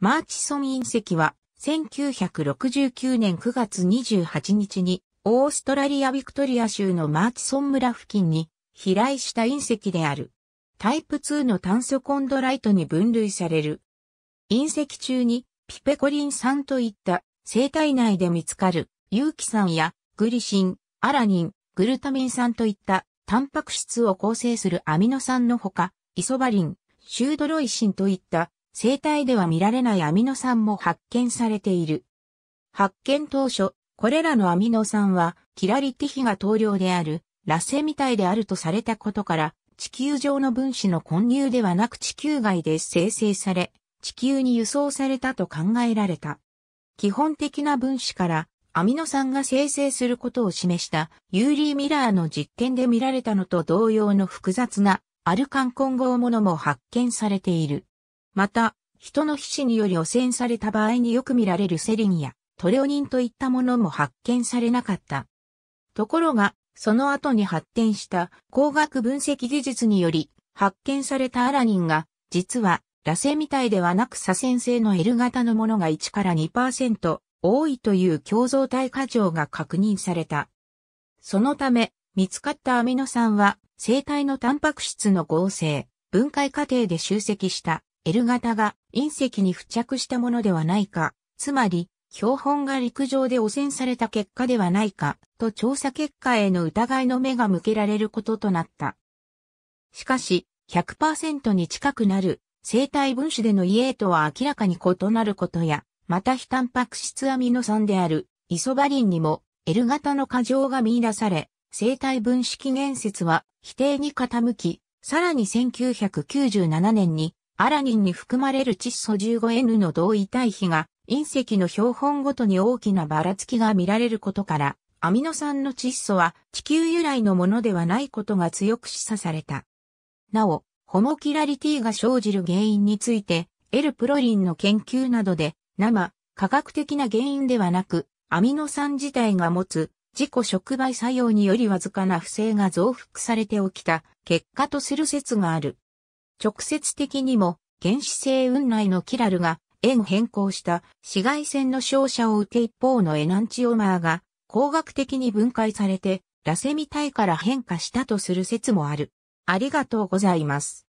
マーチソン隕石は、1969年9月28日に、オーストラリア・ビクトリア州のマーチソン村付近に、飛来した隕石である。タイプ2の炭素コンドライトに分類される。隕石中に、ピペコリン酸といった生体内で見つかる、有機酸やグリシン、アラニン、グルタミン酸といったタンパク質を構成するアミノ酸のほか、イソバリン、シュードロイシンといった生体では見られないアミノ酸も発見されている。発見当初、これらのアミノ酸は、キラリティヒが投量である、ラセみたいであるとされたことから、地球上の分子の混入ではなく地球外で生成され、地球に輸送されたと考えられた。基本的な分子からアミノ酸が生成することを示したユーリー・ミラーの実験で見られたのと同様の複雑なアルカン混合ものも発見されている。また、人の皮脂により汚染された場合によく見られるセリンやトレオニンといったものも発見されなかった。ところが、その後に発展した光学分析技術により発見されたアラニンが、実は、螺旋みたいではなく左遷性の L 型のものが1から2%多いという共造体過剰が確認された。そのため、見つかったアミノ酸は、生体のタンパク質の合成、分解過程で集積した L 型が隕石に付着したものではないか、つまり、標本が陸上で汚染された結果ではないか、と調査結果への疑いの目が向けられることとなった。しかし、100%に近くなる生体分子での EA とは明らかに異なることや、また非タンパク質アミノ酸であるイソバリンにも L 型の過剰が見出され、生体分子起源説は否定に傾き、さらに1997年にアラニンに含まれる窒素 15N の同位対比が隕石の標本ごとに大きなばらつきが見られることから、アミノ酸の窒素は地球由来のものではないことが強く示唆された。なお、ホモキラリティが生じる原因について、L プロリンの研究などで、生、科学的な原因ではなく、アミノ酸自体が持つ自己触媒作用によりわずかな不正が増幅されて起きた結果とする説がある。直接的にも原始性雲内のキラルが円変更した紫外線の照射を受け一方のエナンチオマーが工学的に分解されてラセミ体から変化したとする説もある。ありがとうございます。